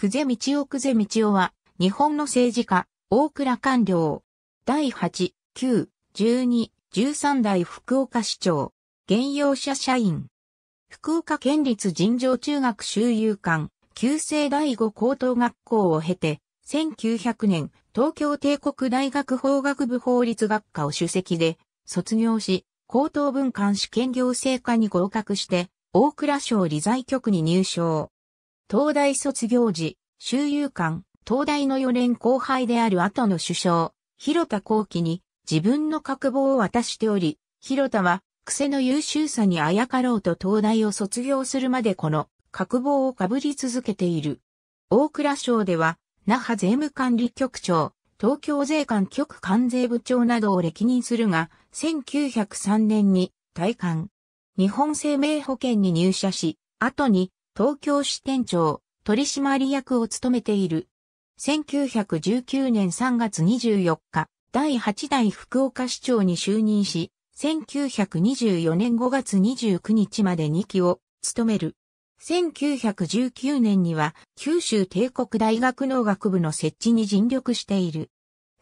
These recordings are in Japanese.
久世道夫久世道夫は、日本の政治家、大倉官僚。第8、9、12、13代福岡市長。現用者社員。福岡県立尋常中学修遊館、旧制第五高等学校を経て、1900年、東京帝国大学法学部法律学科を主席で、卒業し、高等文官試験行政科に合格して、大倉省理財局に入省。東大卒業時、周遊館、東大の4年後輩である後の首相、広田幸喜に自分の覚悟を渡しており、広田は癖の優秀さにあやかろうと東大を卒業するまでこの覚悟をかぶり続けている。大蔵省では、那覇税務管理局長、東京税関局関税部長などを歴任するが、1903年に退官。日本生命保険に入社し、後に東京支店長、取締役を務めている。1919年3月24日、第8代福岡市長に就任し、1924年5月29日まで2期を務める。1919年には九州帝国大学農学部の設置に尽力している。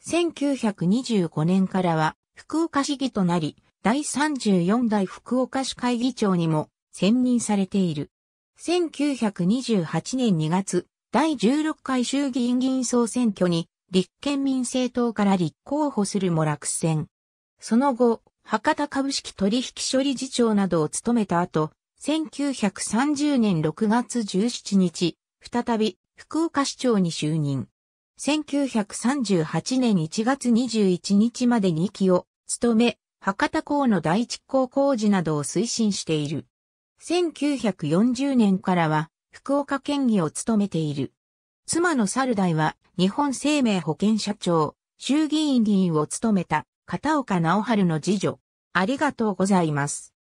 1925年からは福岡市議となり、第34代福岡市会議長にも選任されている。1928年2月、第16回衆議院議員総選挙に、立憲民政党から立候補するも落選。その後、博多株式取引所理事長などを務めた後、1930年6月17日、再び福岡市長に就任。1938年1月21日まで2期を務め、博多港の第一港工事などを推進している。1940年からは福岡県議を務めている。妻の猿大は日本生命保険社長、衆議院議員を務めた片岡直春の次女。ありがとうございます。